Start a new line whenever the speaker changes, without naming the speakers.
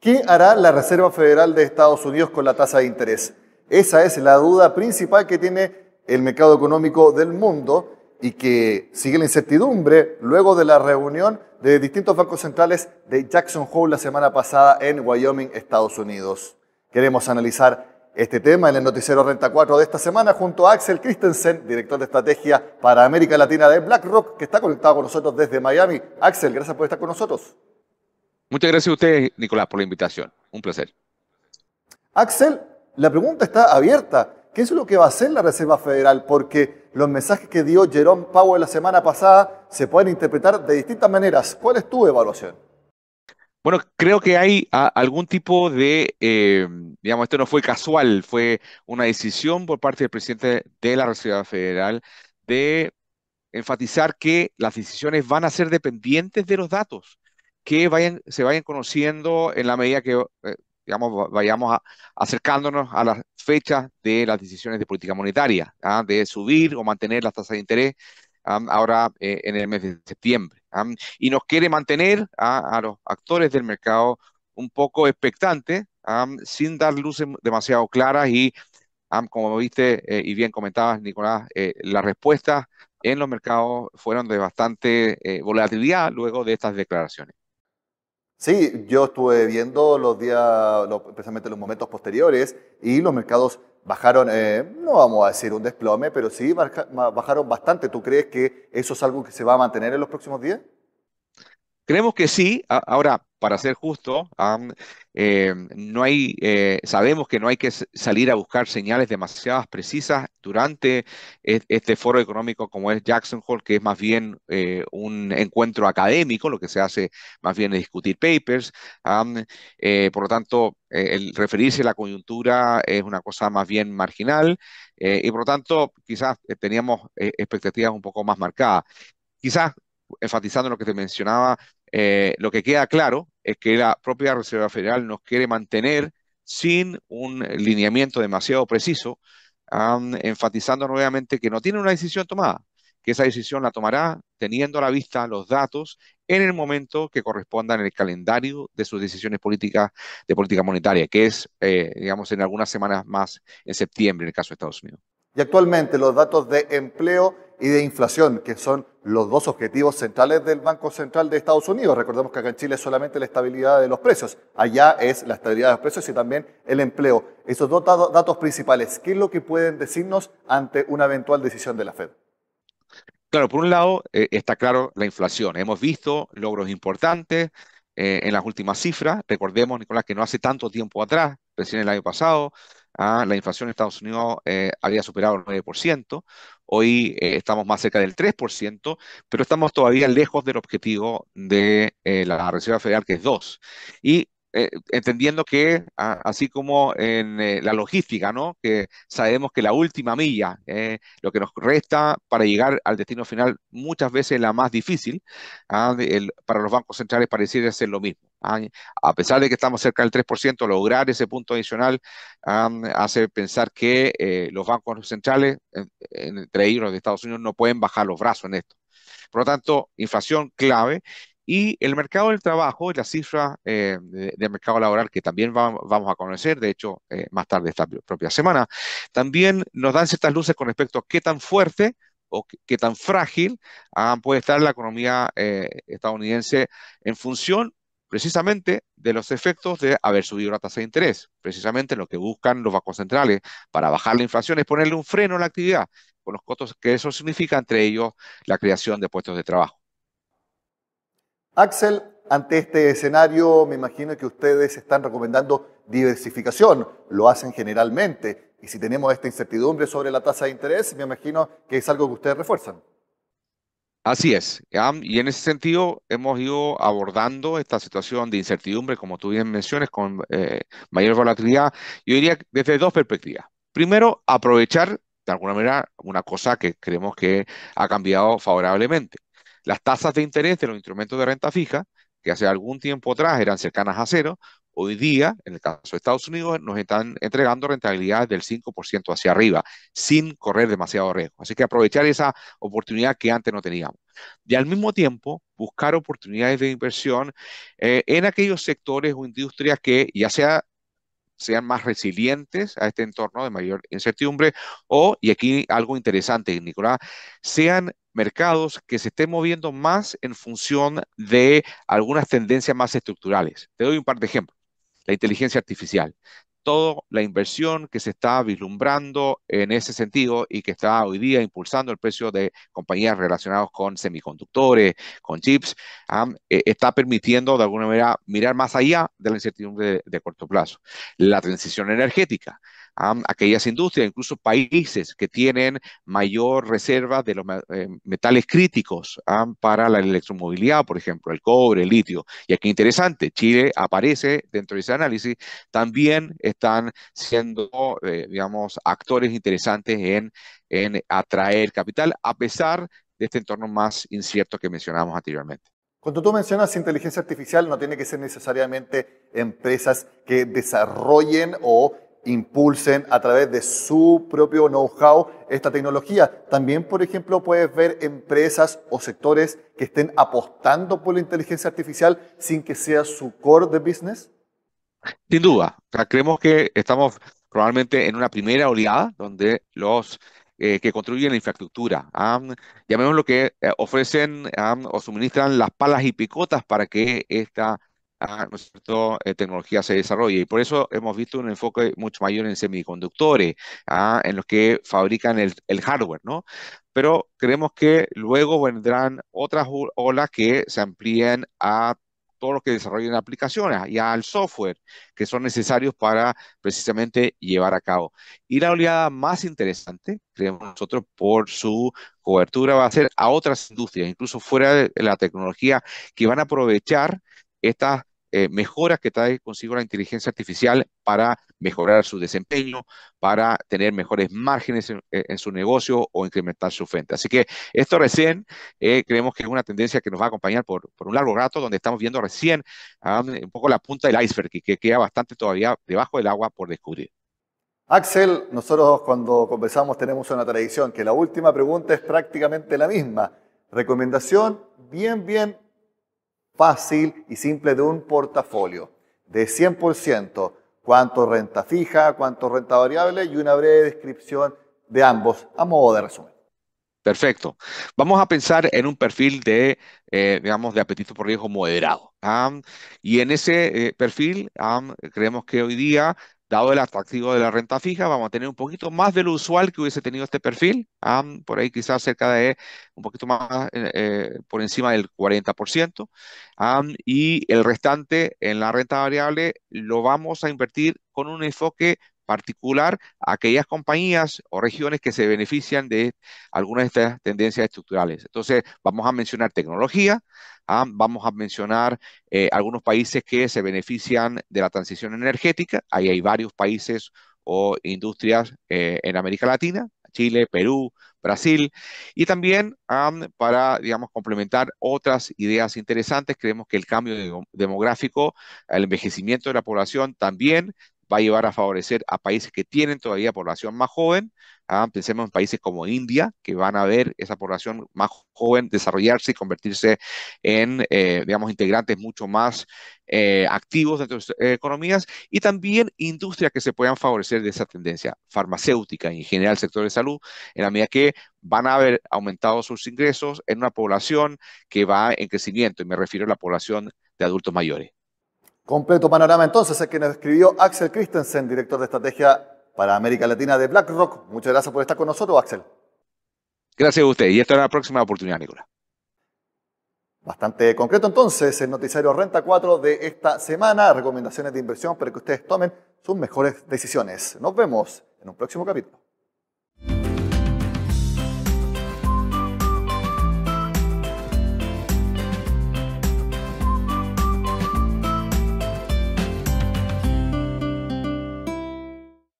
¿Qué hará la Reserva Federal de Estados Unidos con la tasa de interés? Esa es la duda principal que tiene el mercado económico del mundo y que sigue la incertidumbre luego de la reunión de distintos bancos centrales de Jackson Hole la semana pasada en Wyoming, Estados Unidos. Queremos analizar este tema en el noticiero Renta 4 de esta semana junto a Axel Christensen, director de estrategia para América Latina de BlackRock, que está conectado con nosotros desde Miami. Axel, gracias por estar con nosotros.
Muchas gracias a ustedes, Nicolás, por la invitación. Un placer.
Axel, la pregunta está abierta. ¿Qué es lo que va a hacer la Reserva Federal? Porque los mensajes que dio Jerome Powell la semana pasada se pueden interpretar de distintas maneras. ¿Cuál es tu evaluación?
Bueno, creo que hay ah, algún tipo de, eh, digamos, esto no fue casual, fue una decisión por parte del presidente de la Reserva Federal de enfatizar que las decisiones van a ser dependientes de los datos que vayan, se vayan conociendo en la medida que, eh, digamos, vayamos acercándonos a las fechas de las decisiones de política monetaria, ¿ah? de subir o mantener las tasas de interés ¿ah? ahora eh, en el mes de septiembre. ¿ah? y nos quiere mantener a, los actores del mercado un poco expectantes, sin dar luces demasiado claras y, como viste eh, y bien comentabas, Nicolás, las respuestas en los mercados fueron de bastante volatilidad luego de estas declaraciones.
Sí, yo estuve viendo los días, precisamente los momentos posteriores, y los mercados bajaron, eh, no vamos a decir un desplome, pero sí bajaron bastante. ¿Tú crees que eso es algo que se va a mantener en los próximos días?
Creemos que sí. Ahora, para ser justo, eh, no hay, eh, sabemos que no hay que salir a buscar señales demasiadas precisas durante este foro económico como es Jackson Hole, que es más bien eh, un encuentro académico, lo que se hace más bien es discutir papers. por lo tanto, el referirse a la coyuntura es una cosa más bien marginal y por lo tanto quizás teníamos expectativas un poco más marcadas. Quizás enfatizando lo que te mencionaba, eh, lo que queda claro es que la propia Reserva Federal nos quiere mantener sin un lineamiento demasiado preciso, enfatizando nuevamente que no tiene una decisión tomada, que esa decisión la tomará teniendo a la vista los datos en el momento que corresponda en el calendario de sus decisiones políticas de política monetaria, que es, eh, digamos, en algunas semanas más en septiembre, en el caso de Estados Unidos
y actualmente los datos de empleo y de inflación, que son los dos objetivos centrales del Banco Central de Estados Unidos. Recordemos que acá en Chile es solamente la estabilidad de los precios, allá es la estabilidad de los precios y también el empleo. Esos dos datos principales, ¿qué es lo que pueden decirnos ante una eventual decisión de la Fed?
Claro, por un lado eh, está claro la inflación. Hemos visto logros importantes eh, en las últimas cifras. Recordemos, Nicolás, que no hace tanto tiempo atrás, recién el año pasado, ¿ah? la inflación en Estados Unidos eh, había superado el 9%, hoy eh, estamos más cerca del 3%, pero estamos todavía lejos del objetivo de eh, la Reserva Federal, que es 2%. Y entendiendo que, ah, así como en la logística, ¿no? que sabemos que la última milla, lo que nos resta para llegar al destino final, muchas veces es la más difícil, ¿ah? para los bancos centrales pareciera ser lo mismo a pesar de que estamos cerca del 3%, lograr ese punto adicional hace pensar que eh, los bancos centrales, eh, entre ellos los de Estados Unidos, no pueden bajar los brazos en esto. Por lo tanto, inflación clave. Y el mercado del trabajo, la cifra eh, del de mercado laboral que también vamos a conocer, de hecho, más tarde esta propia semana, también nos dan ciertas luces con respecto a qué tan fuerte o qué, tan frágil ah, puede estar la economía estadounidense en función precisamente de los efectos de haber subido la tasa de interés. Precisamente lo que buscan los bancos centrales para bajar la inflación es ponerle un freno a la actividad, con los costos que eso significa, entre ellos la creación de puestos de trabajo.
Axel, ante este escenario, me imagino que ustedes están recomendando diversificación, lo hacen generalmente, y si tenemos esta incertidumbre sobre la tasa de interés, me imagino que es algo que ustedes refuerzan.
Así es. y en ese sentido, hemos ido abordando esta situación de incertidumbre, como tú bien mencionas, con eh, mayor volatilidad, yo diría desde dos perspectivas. Primero, aprovechar de alguna manera una cosa que creemos que ha cambiado favorablemente. Las tasas de interés de los instrumentos de renta fija, que hace algún tiempo atrás eran cercanas a cero, Hoy día, en el caso de Estados Unidos, nos están entregando rentabilidad del 5% hacia arriba, sin correr demasiado riesgo. Así que aprovechar esa oportunidad que antes no teníamos. Y al mismo tiempo, buscar oportunidades de inversión eh, en aquellos sectores o industrias que ya sea sean más resilientes a este entorno de mayor incertidumbre o, y aquí algo interesante, Nicolás, sean mercados que se estén moviendo más en función de algunas tendencias más estructurales. Te doy un par de ejemplos la inteligencia artificial. Toda la inversión que se está vislumbrando en ese sentido y que está hoy día impulsando el precio de compañías relacionadas con semiconductores, con chips, eh, está permitiendo de alguna manera mirar más allá de la incertidumbre de corto plazo. La transición energética aquellas industrias, incluso países que tienen mayor reserva de los eh, metales críticos ¿ah? para la electromovilidad, por ejemplo, el cobre, el litio. Y aquí interesante, Chile aparece dentro de ese análisis, también están siendo, eh, digamos, actores interesantes en, en atraer capital, a pesar de este entorno más
incierto que mencionamos anteriormente. Cuando tú mencionas inteligencia artificial, no tiene que ser necesariamente empresas que desarrollen o impulsen a través de su propio know-how esta tecnología. También, por ejemplo, puedes ver empresas o sectores que estén apostando por la inteligencia artificial sin que sea su core de business.
Sin duda, creemos que estamos probablemente en una primera oleada donde los eh, que construyen la infraestructura. Llamémoslo ¿ah? llamemos lo que eh, ofrecen ¿ah? o suministran las palas y picotas para que esta a, ah, cierto? Eh, tecnología se desarrolla Y por eso hemos visto un enfoque mucho mayor en semiconductores, ah, en los que fabrican el, hardware, ¿no? Pero creemos que luego vendrán otras olas que se amplíen a todos los que desarrollen aplicaciones y al software que son necesarios para precisamente llevar a cabo. Y la oleada más interesante, creemos nosotros, por su cobertura va a ser a otras industrias, incluso fuera de la tecnología, que van a aprovechar estas eh, mejoras que trae consigo la inteligencia artificial para mejorar su desempeño, para tener mejores márgenes en, su negocio o incrementar su frente. Así que esto recién eh, creemos que es una tendencia que nos va a acompañar por, un largo rato, donde estamos viendo recién un poco la punta del iceberg y que queda bastante todavía debajo del agua por descubrir.
Axel, nosotros cuando conversamos tenemos una tradición que la última pregunta es prácticamente la misma. Recomendación bien, bien fácil y simple de un portafolio de 100%, cuánto renta fija, cuánto renta variable y una breve descripción de ambos a modo de resumen.
Perfecto. Vamos a pensar en un perfil de, eh, digamos, de apetito por riesgo moderado. ¿ah? y en ese eh, perfil ¿ah? creemos que hoy día dado el atractivo de la renta fija, vamos a tener un poquito más de lo usual que hubiese tenido este perfil, por ahí quizás cerca de un poquito más eh, eh, por encima del 40%, y el restante en la renta variable lo vamos a invertir con un enfoque particular aquellas compañías o regiones que se benefician de algunas de estas tendencias estructurales. Entonces, vamos a mencionar tecnología, ah, vamos a mencionar eh, algunos países que se benefician de la transición energética, ahí hay varios países o industrias eh, en América Latina, Chile, Perú, Brasil, y también ah, para, digamos, complementar otras ideas interesantes, creemos que el cambio demográfico, el envejecimiento de la población también va a llevar a favorecer a países que tienen todavía población más joven. ¿ah? pensemos en países como India, que van a ver esa población más joven desarrollarse y convertirse en, eh, digamos, integrantes mucho más eh, activos de sus eh, economías y también industrias que se puedan favorecer de esa tendencia, farmacéutica y en general sector de salud, en la medida que van a haber aumentado sus ingresos en una población que va en crecimiento, y me refiero a la población de adultos mayores.
Completo panorama entonces es que nos escribió Axel Christensen, director de estrategia para América Latina de BlackRock. Muchas gracias por estar con nosotros, Axel.
Gracias a usted y hasta la próxima oportunidad, Nicolás.
Bastante concreto entonces el noticiario Renta 4 de esta semana, recomendaciones de inversión para que ustedes tomen sus mejores decisiones. Nos vemos en un próximo capítulo.